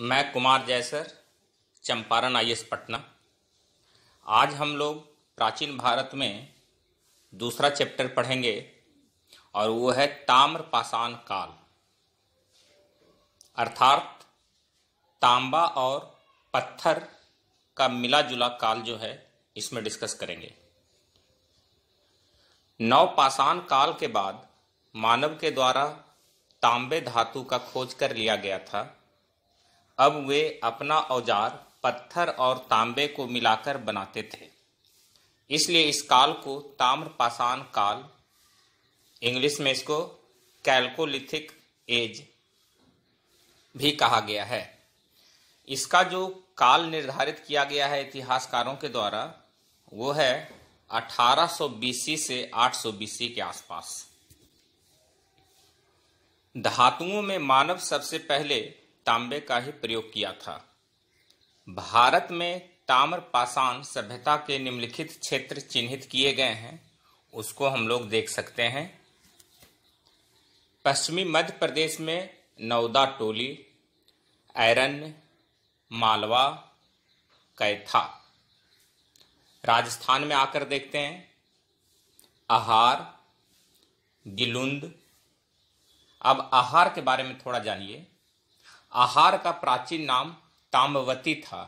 मैं कुमार जयसर चंपारण आई पटना आज हम लोग प्राचीन भारत में दूसरा चैप्टर पढ़ेंगे और वो है ताम्र पाषाण काल अर्थात तांबा और पत्थर का मिला जुला काल जो है इसमें डिस्कस करेंगे नवपाषाण काल के बाद मानव के द्वारा तांबे धातु का खोज कर लिया गया था अब वे अपना औजार पत्थर और तांबे को मिलाकर बनाते थे इसलिए इस काल को ताम्रपाषाण काल इंग्लिश में इसको कैलकोलिथिक एज भी कहा गया है इसका जो काल निर्धारित किया गया है इतिहासकारों के द्वारा वो है 1800 बीसी से 800 बीसी के आसपास धातुओं में मानव सबसे पहले तांबे का ही प्रयोग किया था भारत में ताम्रपाषाण सभ्यता के निम्नलिखित क्षेत्र चिन्हित किए गए हैं उसको हम लोग देख सकते हैं पश्चिमी मध्य प्रदेश में नौदा टोली ऐरन्य मालवा कैथा राजस्थान में आकर देखते हैं आहार गिलुंद अब आहार के बारे में थोड़ा जानिए आहार का प्राचीन नाम ताम्बवती था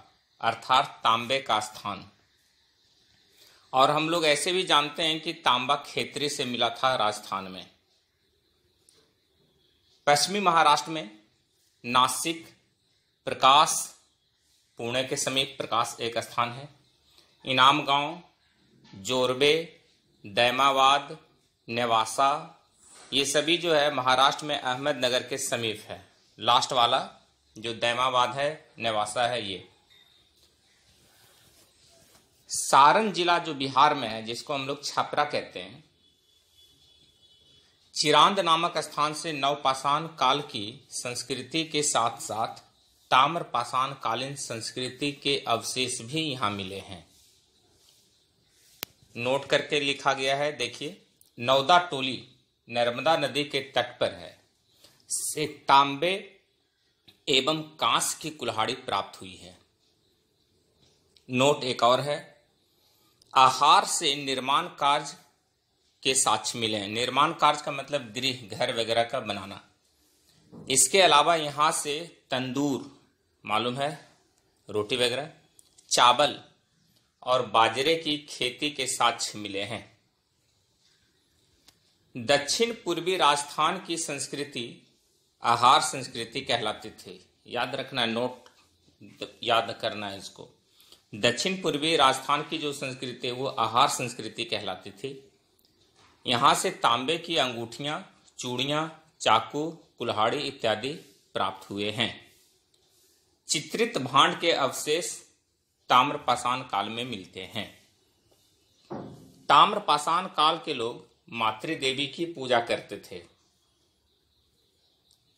अर्थात तांबे का स्थान और हम लोग ऐसे भी जानते हैं कि तांबा खेतरी से मिला था राजस्थान में पश्चिमी महाराष्ट्र में नासिक प्रकाश पुणे के समीप प्रकाश एक स्थान है इनाम गांव जोरबे दैमाबाद नेवासा ये सभी जो है महाराष्ट्र में अहमदनगर के समीप है लास्ट वाला जो दैमाबाद है नेवासा है ये सारण जिला जो बिहार में है जिसको हम लोग छपरा कहते हैं चिरांद नामक स्थान से नवपाषाण काल की संस्कृति के साथ साथ ताम्र पाषाण कालीन संस्कृति के अवशेष भी यहां मिले हैं नोट करके लिखा गया है देखिए नौदा टोली नर्मदा नदी के तट पर है से तांबे एवं कांस की कुल्हाड़ी प्राप्त हुई है नोट एक और है आहार से निर्माण कार्य के साक्ष मिले हैं निर्माण कार्य का मतलब गृह घर वगैरह का बनाना इसके अलावा यहाँ से तंदूर मालूम है रोटी वगैरह चावल और बाजरे की खेती के साक्ष मिले हैं दक्षिण पूर्वी राजस्थान की संस्कृति आहार संस्कृति कहलाती थी याद रखना नोट याद करना है इसको दक्षिण पूर्वी राजस्थान की जो संस्कृति है वो आहार संस्कृति कहलाती थी यहाँ से तांबे की अंगूठियाँ चूड़ियाँ चाकू कुल्हाड़ी इत्यादि प्राप्त हुए हैं चित्रित भांड के अवशेष ताम्रपाषाण काल में मिलते हैं ताम्रपाषाण काल के लोग मातृ देवी की पूजा करते थे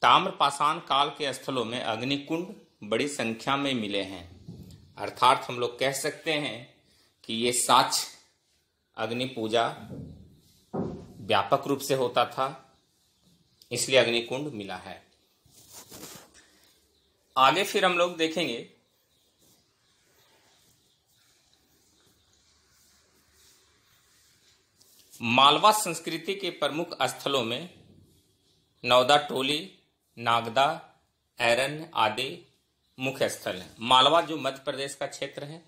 ताम्रपाषाण काल के स्थलों में अग्निकुंड बड़ी संख्या में मिले हैं अर्थात हम लोग कह सकते हैं कि ये साक्ष अग्नि पूजा व्यापक रूप से होता था इसलिए अग्निकुंड मिला है आगे फिर हम लोग देखेंगे मालवा संस्कृति के प्रमुख स्थलों में नौदा टोली नागदा एरन आदि मुख्य स्थल है मालवा जो मध्य प्रदेश का क्षेत्र है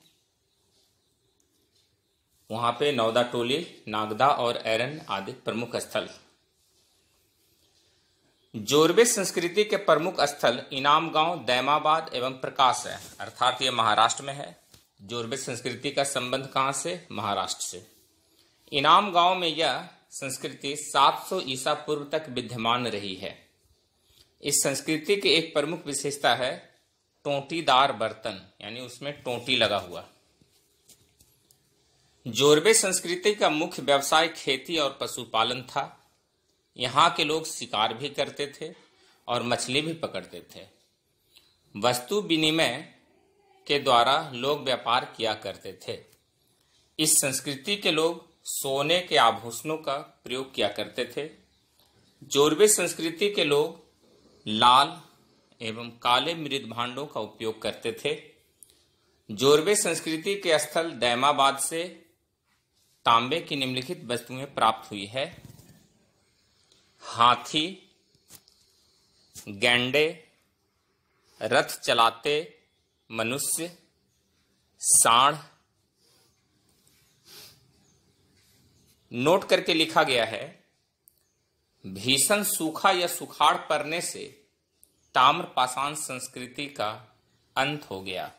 वहां पे नौदा टोली नागदा और एरन आदि प्रमुख स्थल जोरबे संस्कृति के प्रमुख स्थल इनाम गांव दैमाबाद एवं प्रकाश है अर्थात ये महाराष्ट्र में है जोरबे संस्कृति का संबंध कहाँ से महाराष्ट्र से इनाम गांव में यह संस्कृति 700 ईसा पूर्व तक विद्यमान रही है इस संस्कृति की एक प्रमुख विशेषता है टोंटीदार बर्तन यानी उसमें टोंटी लगा हुआ जोरबे संस्कृति का मुख्य व्यवसाय खेती और पशुपालन था यहाँ के लोग शिकार भी करते थे और मछली भी पकड़ते थे वस्तु विनिमय के द्वारा लोग व्यापार किया करते थे इस संस्कृति के लोग सोने के आभूषणों का प्रयोग किया करते थे जोरबे संस्कृति के लोग लाल एवं काले मृद भांडों का उपयोग करते थे जोरबे संस्कृति के स्थल दैमाबाद से तांबे की निम्नलिखित वस्तुएं प्राप्त हुई है हाथी गैंडे रथ चलाते मनुष्य साढ़ नोट करके लिखा गया है भीषण सूखा या सुखाड़ पड़ने से ताम्रपाषाण संस्कृति का अंत हो गया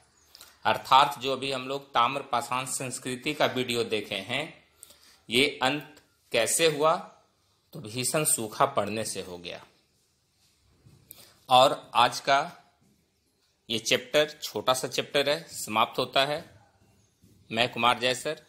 अर्थात जो अभी हम लोग ताम्रपाषाण संस्कृति का वीडियो देखे हैं ये अंत कैसे हुआ तो भीषण सूखा पड़ने से हो गया और आज का ये चैप्टर छोटा सा चैप्टर है समाप्त होता है मैं कुमार जयसर